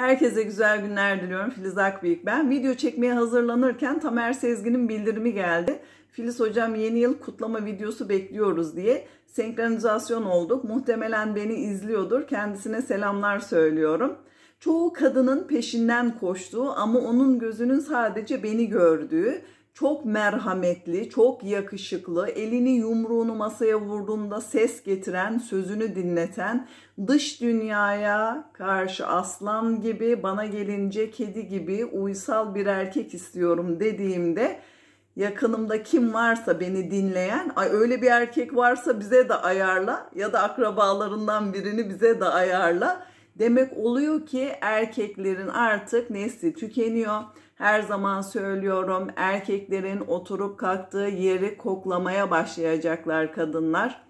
Herkese güzel günler diliyorum. Filiz Akbıyık ben. Video çekmeye hazırlanırken Tamer Sezgin'in bildirimi geldi. Filiz hocam yeni yıl kutlama videosu bekliyoruz diye senkronizasyon olduk. Muhtemelen beni izliyordur. Kendisine selamlar söylüyorum. Çoğu kadının peşinden koştuğu ama onun gözünün sadece beni gördüğü çok merhametli, çok yakışıklı, elini yumruğunu masaya vurduğunda ses getiren, sözünü dinleten, dış dünyaya karşı aslan gibi, bana gelince kedi gibi uysal bir erkek istiyorum dediğimde yakınımda kim varsa beni dinleyen, ay öyle bir erkek varsa bize de ayarla ya da akrabalarından birini bize de ayarla demek oluyor ki erkeklerin artık nesli tükeniyor her zaman söylüyorum erkeklerin oturup kalktığı yeri koklamaya başlayacaklar kadınlar.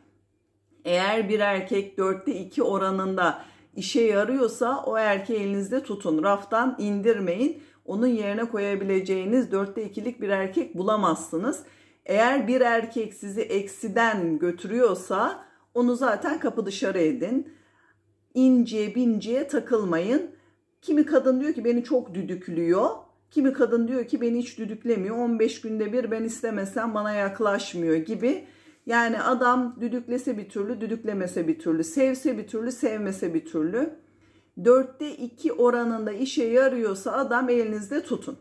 Eğer bir erkek dörtte iki oranında işe yarıyorsa o erkeği elinizde tutun. Raftan indirmeyin. Onun yerine koyabileceğiniz dörtte ikilik bir erkek bulamazsınız. Eğer bir erkek sizi eksiden götürüyorsa onu zaten kapı dışarı edin. İnceye binceye takılmayın. Kimi kadın diyor ki beni çok düdüklüyor. Kimi kadın diyor ki beni hiç düdüklemiyor. 15 günde bir ben istemesem bana yaklaşmıyor gibi. Yani adam düdüklese bir türlü, düdüklemese bir türlü, sevse bir türlü, sevmese bir türlü. Dörtte iki oranında işe yarıyorsa adam elinizde tutun.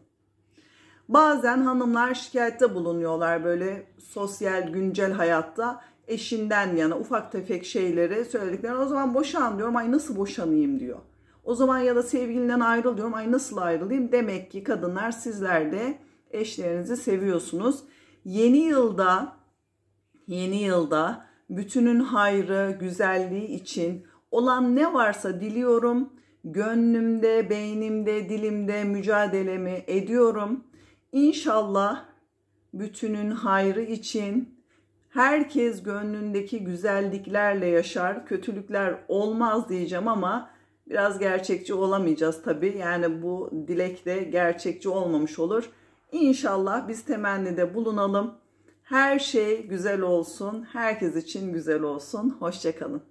Bazen hanımlar şikayette bulunuyorlar böyle sosyal güncel hayatta eşinden yana ufak tefek şeyleri söylediklerine o zaman boşan diyorum ay nasıl boşanayım diyor. O zaman ya da sevgilinden ayrılıyorum. Ay nasıl ayrılayım? Demek ki kadınlar sizler de eşlerinizi seviyorsunuz. Yeni yılda yeni yılda bütünün hayrı, güzelliği için olan ne varsa diliyorum. Gönlümde, beynimde, dilimde mücadelemi ediyorum. İnşallah bütünün hayrı için herkes gönlündeki güzelliklerle yaşar, kötülükler olmaz diyeceğim ama biraz gerçekçi olamayacağız tabii. Yani bu dilek de gerçekçi olmamış olur. İnşallah biz temennide bulunalım. Her şey güzel olsun. Herkes için güzel olsun. Hoşçakalın.